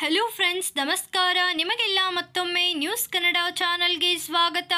hello friends ನಮಸ್ಕಾರ ನಿಮಗೆಲ್ಲ ಮತ್ತೊಮ್ಮೆ ನ್ಯೂಸ್ ಕನ್ನಡ ಚಾನಲ್ಗೆ ಸ್ವಾಗತ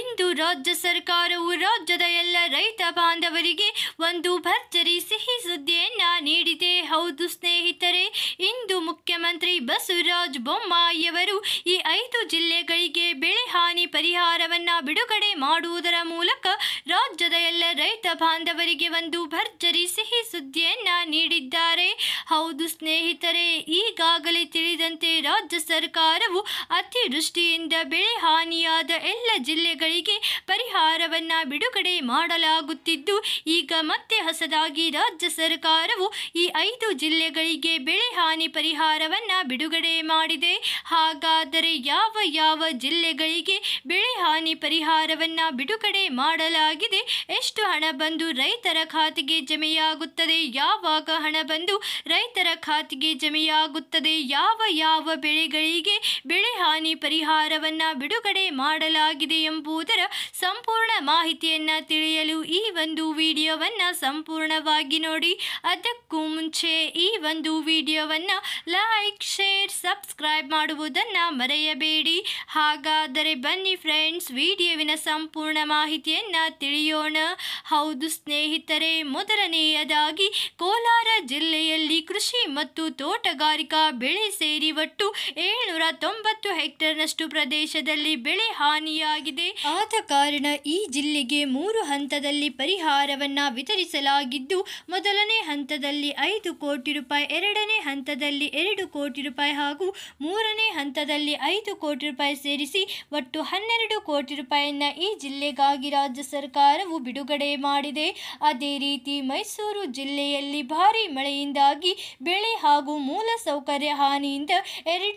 ಇಂದು ರಾಜ್ಯ ಸರ್ಕಾರವು ರಾಜ್ಯದ ಎಲ್ಲ ರೈತ ಬಾಂಧವರಿಗೆ ಒಂದು ಭರ್ಜರಿ ಸಿಹಿ ಸುದ್ದಿಯನ್ನ ನೀಡಿದೆ ಹೌದು ಸ್ನೇಹಿತರೆ ಇಂದು ಮುಖ್ಯಮಂತ್ರಿ ಬಸವರಾಜ ಬೊಮ್ಮಾಯಿಯವರು ಈ ಐದು ಜಿಲ್ಲೆಗಳಿಗೆ ಬೆಳೆ ಹಾನಿ ಪರಿಹಾರವನ್ನು ಬಿಡುಗಡೆ ಮಾಡುವುದರ ಮೂಲಕ ರಾಜ್ಯದ ಎಲ್ಲ ರೈತ ಬಾಂಧವರಿಗೆ ಒಂದು ಭರ್ಜರಿ ಸಿಹಿ ಸುದ್ದಿಯನ್ನ ನೀಡಿದ್ದಾರೆ ಹೌದು ಸ್ನೇಹಿತರೆ ಈಗಾಗಲೇ ತಿಳಿದಂತೆ ರಾಜ್ಯ ಸರ್ಕಾರವು ಅತಿವೃಷ್ಟಿಯಿಂದ ಬೆಳೆ ಹಾನಿಯಾದ ಎಲ್ಲ ಜಿಲ್ಲೆಗಳಿಗೆ ಪರಿಹಾರವನ್ನು ಬಿಡುಗಡೆ ಮಾಡಲಾಗುತ್ತಿದ್ದು ಈಗ ಮತ್ತೆ ಹೊಸದಾಗಿ ರಾಜ್ಯ ಸರ್ಕಾರವು ಈ ಐದು ಜಿಲ್ಲೆಗಳಿಗೆ ಬೆಳೆ ಹಾನಿ ಪರಿಹಾರವನ್ನು ಬಿಡುಗಡೆ ಮಾಡಿದೆ ಹಾಗಾದರೆ ಯಾವ ಯಾವ ಜಿಲ್ಲೆಗಳಿಗೆ ಬೆಳೆ ಹಾನಿ ಪರಿಹಾರವನ್ನು ಬಿಡುಗಡೆ ಮಾಡಲಾಗಿದೆ ಎಷ್ಟು ಹಣ ಬಂದು ರೈತರ ಖಾತೆಗೆ ಜಮೆಯಾಗುತ್ತದೆ ಯಾವಾಗ ಹಣ ಬಂದು ರೈತರ ಖಾತೆಗೆ ಜಮೆಯಾಗುತ್ತದೆ ಯಾವ ಯಾವ ಬೆಳೆಗಳಿಗೆ ಬೆಳೆ ಹಾನಿ ಪರಿಹಾರವನ್ನು ಬಿಡುಗಡೆ ಮಾಡಲಾಗಿದೆ ಎಂಬುದರ ಸಂಪೂರ್ಣ ಮಾಹಿತಿಯನ್ನು ತಿಳಿಯಲು ಈ ಒಂದು ವಿಡಿಯೋವನ್ನು ವಿಡಿಯೋವನ್ನು ಸಂಪೂರ್ಣವಾಗಿ ನೋಡಿ ಅದಕ್ಕೂ ಮುಂಚೆ ಈ ಒಂದು ವಿಡಿಯೋವನ್ನು ಲೈಕ್ ಶೇರ್ ಸಬ್ಸ್ಕ್ರೈಬ್ ಮಾಡುವುದನ್ನು ಮರೆಯಬೇಡಿ ಹಾಗಾದರೆ ಬನ್ನಿ ಫ್ರೆಂಡ್ಸ್ ವಿಡಿಯೋವಿನ ಸಂಪೂರ್ಣ ಮಾಹಿತಿಯನ್ನು ತಿಳಿಯೋಣ ಹೌದು ಸ್ನೇಹಿತರೆ ಮೊದಲನೆಯದಾಗಿ ಕೋಲಾರ ಜಿಲ್ಲೆಯಲ್ಲಿ ಕೃಷಿ ಮತ್ತು ತೋಟಗಾರಿಕಾ ಬೆಳೆ ಸೇರಿ ಒಟ್ಟು ಏಳ್ನೂರ ತೊಂಬತ್ತು ಹೆಕ್ಟೇರ್ನಷ್ಟು ಪ್ರದೇಶದಲ್ಲಿ ಬೆಳೆ ಹಾನಿಯಾಗಿದೆ ಆದ ಕಾರಣ ಈ ಜಿಲ್ಲೆಗೆ ಮೂರು ಹಂತದಲ್ಲಿ ಪರಿಹಾರವನ್ನು ವಿತ ವಿತರಿಸಲಾಗಿದ್ದು ಮೊದಲನೇ ಹಂತದಲ್ಲಿ ಐದು ಕೋಟಿ ರೂಪಾಯಿ ಎರಡನೇ ಹಂತದಲ್ಲಿ ಎರಡು ಕೋಟಿ ರೂಪಾಯಿ ಹಾಗೂ ಮೂರನೇ ಹಂತದಲ್ಲಿ ಐದು ಕೋಟಿ ರೂಪಾಯಿ ಸೇರಿಸಿ ಒಟ್ಟು ಹನ್ನೆರಡು ಕೋಟಿ ರೂಪಾಯಿಯನ್ನು ಈ ಜಿಲ್ಲೆಗಾಗಿ ರಾಜ್ಯ ಸರ್ಕಾರವು ಬಿಡುಗಡೆ ಮಾಡಿದೆ ಅದೇ ರೀತಿ ಮೈಸೂರು ಜಿಲ್ಲೆಯಲ್ಲಿ ಭಾರೀ ಮಳೆಯಿಂದಾಗಿ ಬೆಳೆ ಹಾಗೂ ಮೂಲಸೌಕರ್ಯ ಹಾನಿಯಿಂದ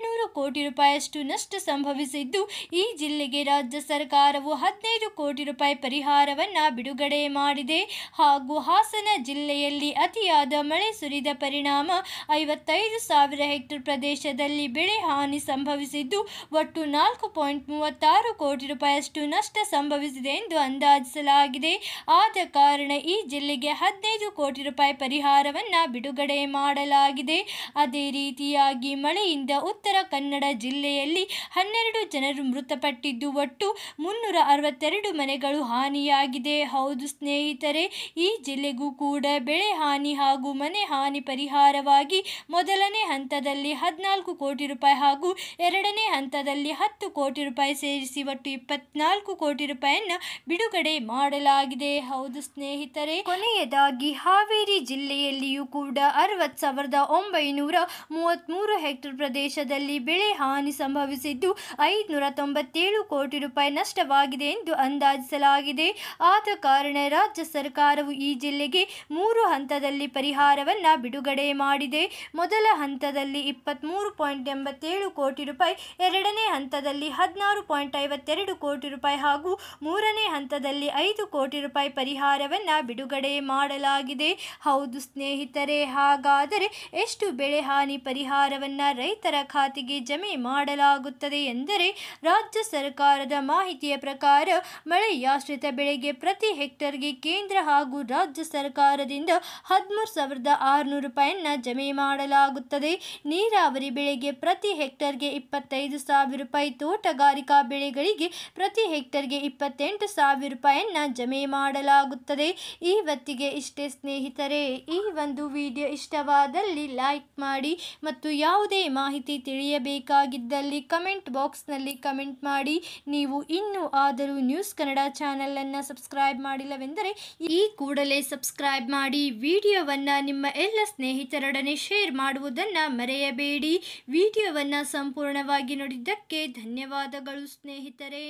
ನೂರು ಕೋಟಿ ರೂಪಾಯಿಯಷ್ಟು ನಷ್ಟ ಸಂಭವಿಸಿದ್ದು ಈ ಜಿಲ್ಲೆಗೆ ರಾಜ್ಯ ಸರ್ಕಾರವು ಹದಿನೈದು ಕೋಟಿ ರೂಪಾಯಿ ಪರಿಹಾರವನ್ನು ಬಿಡುಗಡೆ ಮಾಡಿದೆ ಹಾಗೂ ಹಾಗೂ ಹಾಸನ ಜಿಲ್ಲೆಯಲ್ಲಿ ಅತಿಯಾದ ಮಳೆ ಸುರಿದ ಪರಿಣಾಮ ಐವತ್ತೈದು ಸಾವಿರ ಹೆಕ್ಟೇರ್ ಪ್ರದೇಶದಲ್ಲಿ ಬೆಳೆ ಹಾನಿ ಸಂಭವಿಸಿದ್ದು ಒಟ್ಟು ನಾಲ್ಕು ಪಾಯಿಂಟ್ ಮೂವತ್ತಾರು ಕೋಟಿ ರೂಪಾಯಿಯಷ್ಟು ನಷ್ಟ ಸಂಭವಿಸಿದೆ ಎಂದು ಅಂದಾಜಿಸಲಾಗಿದೆ ಆದ ಕಾರಣ ಈ ಜಿಲ್ಲೆಗೆ ಹದಿನೈದು ಕೋಟಿ ರೂಪಾಯಿ ಪರಿಹಾರವನ್ನು ಬಿಡುಗಡೆ ಮಾಡಲಾಗಿದೆ ಅದೇ ರೀತಿಯಾಗಿ ಮಳೆಯಿಂದ ಉತ್ತರ ಕನ್ನಡ ಜಿಲ್ಲೆಯಲ್ಲಿ ಹನ್ನೆರಡು ಜನರು ಮೃತಪಟ್ಟಿದ್ದು ಒಟ್ಟು ಮುನ್ನೂರ ಅರವತ್ತೆರಡು ಮನೆಗಳು ಹಾನಿಯಾಗಿದೆ ಹೌದು ಸ್ನೇಹಿತರೆ ಈ ಜಿಲ್ಲೆಗೂ ಕೂಡ ಬೆಳೆ ಹಾನಿ ಹಾಗೂ ಮನೆ ಹಾನಿ ಪರಿಹಾರವಾಗಿ ಮೊದಲನೇ ಹಂತದಲ್ಲಿ ಹದಿನಾಲ್ಕು ಕೋಟಿ ರೂಪಾಯಿ ಹಾಗೂ ಎರಡನೇ ಹಂತದಲ್ಲಿ ಹತ್ತು ಕೋಟಿ ರೂಪಾಯಿ ಸೇರಿಸಿ ಒಟ್ಟು ಇಪ್ಪತ್ನಾಲ್ಕು ಕೋಟಿ ರೂಪಾಯಿಯನ್ನು ಬಿಡುಗಡೆ ಮಾಡಲಾಗಿದೆ ಹೌದು ಸ್ನೇಹಿತರೆ ಕೊನೆಯದಾಗಿ ಹಾವೇರಿ ಜಿಲ್ಲೆಯಲ್ಲಿಯೂ ಕೂಡ ಅರವತ್ತು ಸಾವಿರದ ಒಂಬೈನೂರ ಮೂವತ್ತ್ಮೂರು ಹೆಕ್ಟೇರ್ ಪ್ರದೇಶದಲ್ಲಿ ಬೆಳೆ ಹಾನಿ ಸಂಭವಿಸಿದ್ದು ಐದುನೂರ ತೊಂಬತ್ತೇಳು ಕೋಟಿ ರೂಪಾಯಿ ನಷ್ಟವಾಗಿದೆ ಎಂದು ಅಂದಾಜಿಸಲಾಗಿದೆ ಆದ ಕಾರಣ ರಾಜ್ಯ ಸರ್ಕಾರವು ಈ ಜಿಲ್ಲೆಗೆ ಮೂರು ಹಂತದಲ್ಲಿ ಪರಿಹಾರವನ್ನು ಬಿಡುಗಡೆ ಮಾಡಿದೆ ಮೊದಲ ಹಂತದಲ್ಲಿ ಇಪ್ಪತ್ತ್ಮೂರು ಪಾಯಿಂಟ್ ಎಂಬತ್ತೇಳು ಕೋಟಿ ರೂಪಾಯಿ ಎರಡನೇ ಹಂತದಲ್ಲಿ ಹದಿನಾರು ಪಾಯಿಂಟ್ ಐವತ್ತೆರಡು ಕೋಟಿ ರೂಪಾಯಿ ಹಾಗೂ ಮೂರನೇ ಹಂತದಲ್ಲಿ ಐದು ಕೋಟಿ ರೂಪಾಯಿ ಪರಿಹಾರವನ್ನು ಬಿಡುಗಡೆ ಮಾಡಲಾಗಿದೆ ಹೌದು ಸ್ನೇಹಿತರೆ ಹಾಗಾದರೆ ಎಷ್ಟು ಬೆಳೆ ಹಾನಿ ಪರಿಹಾರವನ್ನು ರೈತರ ಖಾತೆಗೆ ಜಮೆ ಮಾಡಲಾಗುತ್ತದೆ ಎಂದರೆ ರಾಜ್ಯ ಸರ್ಕಾರದ ಮಾಹಿತಿಯ ಪ್ರಕಾರ ಮಳೆಯಾಶ್ರಿತ ಬೆಳೆಗೆ ಪ್ರತಿ ಹೆಕ್ಟರ್ಗೆ ಕೇಂದ್ರ ಹಾಗೂ ರಾಜ್ಯ ಸರ್ಕಾರದಿಂದ ಹದಿಮೂರು ಸಾವಿರದ ಆರುನೂರು ರೂಪಾಯಿಯನ್ನು ಜಮೆ ಮಾಡಲಾಗುತ್ತದೆ ನೀರಾವರಿ ಬೆಳೆಗೆ ಪ್ರತಿ ಹೆಕ್ಟರ್ಗೆ ಇಪ್ಪತ್ತೈದು ಸಾವಿರ ರೂಪಾಯಿ ತೋಟಗಾರಿಕಾ ಬೆಳೆಗಳಿಗೆ ಪ್ರತಿ ಹೆಕ್ಟರ್ಗೆ ಇಪ್ಪತ್ತೆಂಟು ಸಾವಿರ ರೂಪಾಯಿಯನ್ನು ಜಮೆ ಮಾಡಲಾಗುತ್ತದೆ ಇವತ್ತಿಗೆ ಇಷ್ಟೇ ಸ್ನೇಹಿತರೆ ಈ ಒಂದು ವಿಡಿಯೋ ಇಷ್ಟವಾದಲ್ಲಿ ಲೈಕ್ ಮಾಡಿ ಮತ್ತು ಯಾವುದೇ ಮಾಹಿತಿ ತಿಳಿಯಬೇಕಾಗಿದ್ದಲ್ಲಿ ಕಮೆಂಟ್ ಬಾಕ್ಸ್ನಲ್ಲಿ ಕಮೆಂಟ್ ಮಾಡಿ ನೀವು ಇನ್ನೂ ಆದರೂ ನ್ಯೂಸ್ ಕನ್ನಡ ಚಾನೆಲನ್ನು ಸಬ್ಸ್ಕ್ರೈಬ್ ಮಾಡಿಲ್ಲವೆಂದರೆ ಈ ಕೂಡ ಕೂಡಲೇ ಸಬ್ಸ್ಕ್ರೈಬ್ ಮಾಡಿ ವಿಡಿಯೋವನ್ನು ನಿಮ್ಮ ಎಲ್ಲ ಸ್ನೇಹಿತರೊಡನೆ ಶೇರ್ ಮಾಡುವುದನ್ನು ಮರೆಯಬೇಡಿ ವಿಡಿಯೋವನ್ನು ಸಂಪೂರ್ಣವಾಗಿ ನೋಡಿದ್ದಕ್ಕೆ ಧನ್ಯವಾದಗಳು ಸ್ನೇಹಿತರೆ